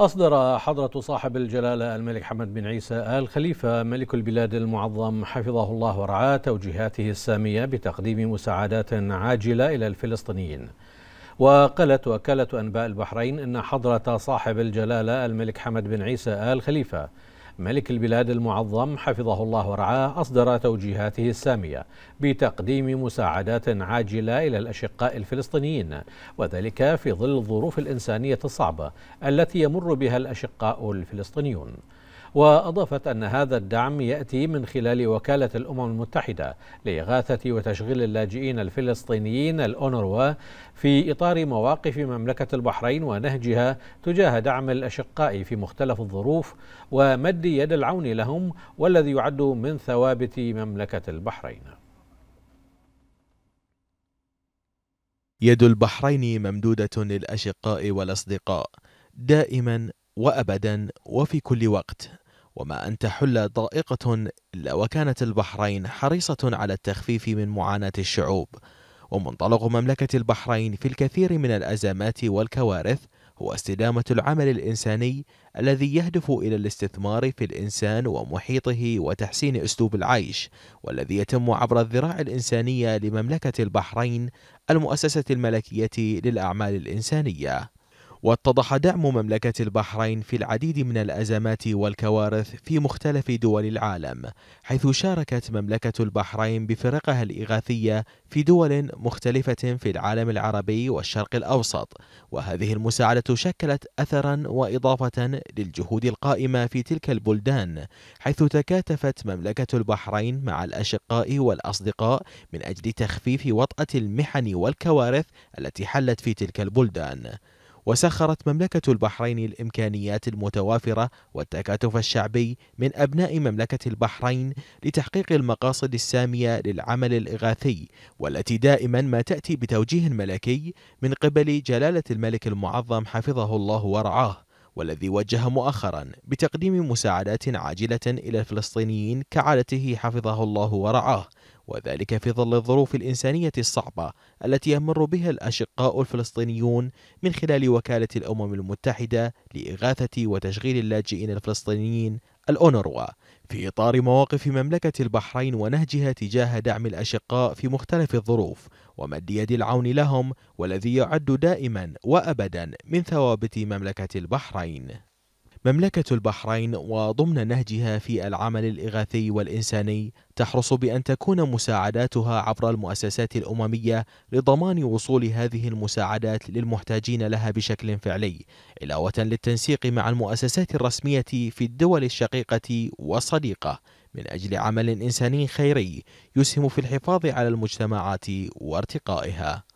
أصدر حضرة صاحب الجلالة الملك حمد بن عيسى آل خليفة ملك البلاد المعظم حفظه الله ورعاه توجيهاته السامية بتقديم مساعدات عاجلة إلى الفلسطينيين وقالت وكالة أنباء البحرين أن حضرة صاحب الجلالة الملك حمد بن عيسى آل خليفة ملك البلاد المعظم حفظه الله ورعاه أصدر توجيهاته السامية بتقديم مساعدات عاجلة إلى الأشقاء الفلسطينيين وذلك في ظل الظروف الإنسانية الصعبة التي يمر بها الأشقاء الفلسطينيون وأضافت أن هذا الدعم يأتي من خلال وكالة الأمم المتحدة لإغاثة وتشغيل اللاجئين الفلسطينيين الأونروا في إطار مواقف مملكة البحرين ونهجها تجاه دعم الأشقاء في مختلف الظروف ومد يد العون لهم والذي يعد من ثوابت مملكة البحرين يد البحرين ممدودة للأشقاء والأصدقاء دائما وأبدا وفي كل وقت وما أن تحل ضائقة إلا وكانت البحرين حريصة على التخفيف من معاناة الشعوب ومنطلق مملكة البحرين في الكثير من الأزمات والكوارث هو استدامة العمل الإنساني الذي يهدف إلى الاستثمار في الإنسان ومحيطه وتحسين أسلوب العيش والذي يتم عبر الذراع الإنسانية لمملكة البحرين المؤسسة الملكية للأعمال الإنسانية واتضح دعم مملكة البحرين في العديد من الأزمات والكوارث في مختلف دول العالم حيث شاركت مملكة البحرين بفرقها الإغاثية في دول مختلفة في العالم العربي والشرق الأوسط وهذه المساعدة شكلت أثرا وإضافة للجهود القائمة في تلك البلدان حيث تكاتفت مملكة البحرين مع الأشقاء والأصدقاء من أجل تخفيف وطأة المحن والكوارث التي حلت في تلك البلدان وسخرت مملكة البحرين الإمكانيات المتوافرة والتكاتف الشعبي من أبناء مملكة البحرين لتحقيق المقاصد السامية للعمل الإغاثي والتي دائما ما تأتي بتوجيه ملكي من قبل جلالة الملك المعظم حفظه الله ورعاه والذي وجه مؤخرا بتقديم مساعدات عاجلة إلى الفلسطينيين كعادته حفظه الله ورعاه وذلك في ظل الظروف الإنسانية الصعبة التي يمر بها الأشقاء الفلسطينيون من خلال وكالة الأمم المتحدة لإغاثة وتشغيل اللاجئين الفلسطينيين الأونروا في إطار مواقف مملكة البحرين ونهجها تجاه دعم الأشقاء في مختلف الظروف ومد يد العون لهم والذي يعد دائما وأبدا من ثوابت مملكة البحرين مملكة البحرين وضمن نهجها في العمل الإغاثي والإنساني تحرص بأن تكون مساعداتها عبر المؤسسات الأممية لضمان وصول هذه المساعدات للمحتاجين لها بشكل فعلي، علاوة للتنسيق مع المؤسسات الرسمية في الدول الشقيقة والصديقة من أجل عمل إنساني خيري يسهم في الحفاظ على المجتمعات وارتقائها.